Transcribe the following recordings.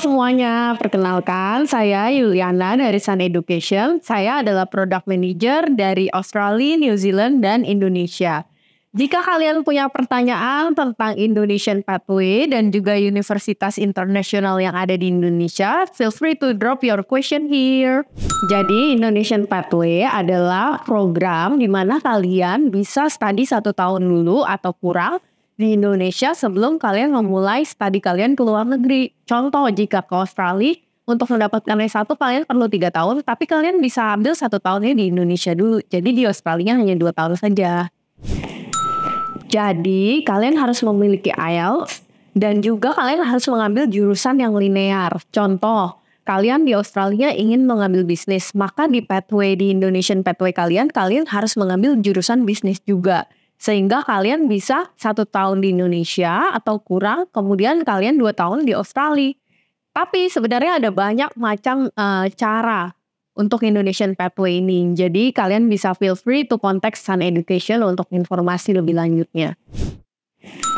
semuanya, perkenalkan saya Yuliana dari Sun Education. Saya adalah Product Manager dari Australia, New Zealand, dan Indonesia. Jika kalian punya pertanyaan tentang Indonesian Pathway dan juga universitas internasional yang ada di Indonesia, feel free to drop your question here. Jadi Indonesian Pathway adalah program di mana kalian bisa studi satu tahun dulu atau kurang di Indonesia sebelum kalian memulai studi kalian ke luar negeri. Contoh jika ke Australia, untuk mendapatkan S1 kalian perlu tiga tahun, tapi kalian bisa ambil satu tahunnya di Indonesia dulu. Jadi di Australia hanya dua tahun saja. Jadi kalian harus memiliki IELTS dan juga kalian harus mengambil jurusan yang linear. Contoh, kalian di Australia ingin mengambil bisnis, maka di pathway di Indonesian pathway kalian, kalian harus mengambil jurusan bisnis juga sehingga kalian bisa satu tahun di Indonesia atau kurang, kemudian kalian dua tahun di Australia. Tapi sebenarnya ada banyak macam uh, cara untuk Indonesian Pathway ini. Jadi kalian bisa feel free to contact Sun Education untuk informasi lebih lanjutnya.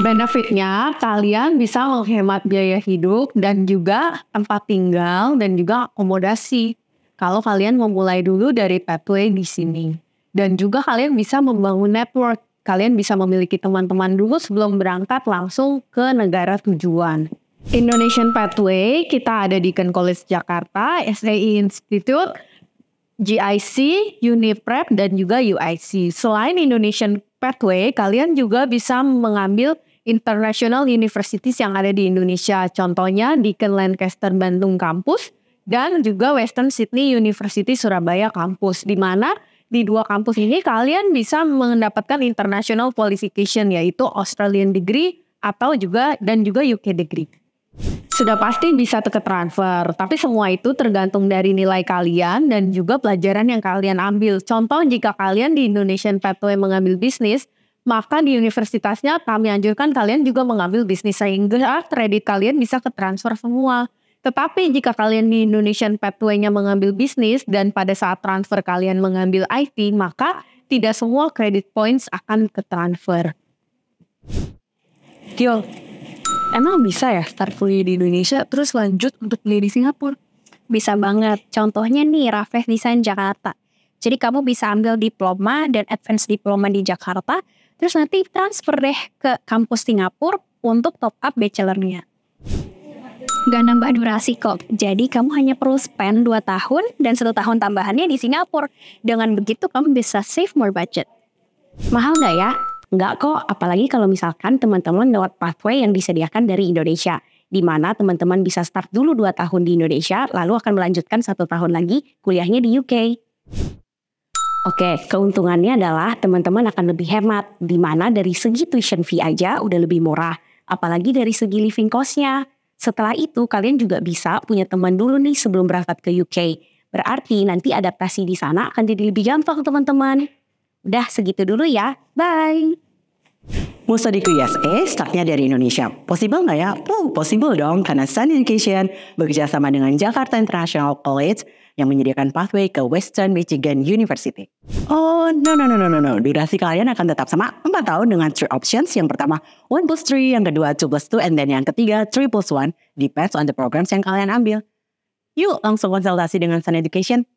Benefitnya kalian bisa menghemat biaya hidup dan juga tempat tinggal dan juga akomodasi kalau kalian memulai dulu dari pathway di sini. Dan juga kalian bisa membangun network kalian bisa memiliki teman-teman dulu sebelum berangkat langsung ke negara tujuan. Indonesian Pathway, kita ada di Ken College Jakarta, SAI Institute, GIC, Uniprep, dan juga UIC. Selain Indonesian Pathway, kalian juga bisa mengambil international universities yang ada di Indonesia. Contohnya di Ken Lancaster Bandung Kampus, dan juga Western Sydney University Surabaya Kampus, di mana di dua kampus ini kalian bisa mendapatkan international qualification yaitu Australian degree atau juga dan juga UK degree. Sudah pasti bisa ke transfer, tapi semua itu tergantung dari nilai kalian dan juga pelajaran yang kalian ambil. Contoh jika kalian di Indonesian Pathway mengambil bisnis, maka di universitasnya kami anjurkan kalian juga mengambil bisnis sehingga kredit kalian bisa ke transfer semua. Tetapi jika kalian di Indonesian Pathway-nya mengambil bisnis dan pada saat transfer kalian mengambil IT, maka tidak semua credit points akan ke transfer. Tio, emang bisa ya start kuliah di Indonesia terus lanjut untuk kuliah di Singapura? Bisa banget. Contohnya nih Rafeh Design Jakarta. Jadi kamu bisa ambil diploma dan advance diploma di Jakarta, terus nanti transfer deh ke kampus Singapura untuk top up bachelornya nggak nambah durasi kok. Jadi kamu hanya perlu spend 2 tahun dan satu tahun tambahannya di Singapura. Dengan begitu kamu bisa save more budget. Mahal nggak ya? Nggak kok, apalagi kalau misalkan teman-teman lewat pathway yang disediakan dari Indonesia di mana teman-teman bisa start dulu 2 tahun di Indonesia, lalu akan melanjutkan satu tahun lagi kuliahnya di UK. Oke, keuntungannya adalah teman-teman akan lebih hemat, di mana dari segi tuition fee aja udah lebih murah, apalagi dari segi living cost-nya. Setelah itu kalian juga bisa punya teman dulu nih sebelum berangkat ke UK. Berarti nanti adaptasi di sana akan jadi lebih gampang teman-teman. Udah segitu dulu ya. Bye. di USA eh, startnya dari Indonesia. Possible nggak ya? Oh, possible dong karena Sun Education bekerjasama dengan Jakarta International College yang menyediakan pathway ke Western Michigan University. Oh, no, no, no, no, no, no. Durasi kalian akan tetap sama 4 tahun dengan 3 options. Yang pertama, 1 plus 3, yang kedua, 2 plus 2, and then yang ketiga, 3 plus 1. Depends on the programs yang kalian ambil. Yuk langsung konsultasi dengan Sun Education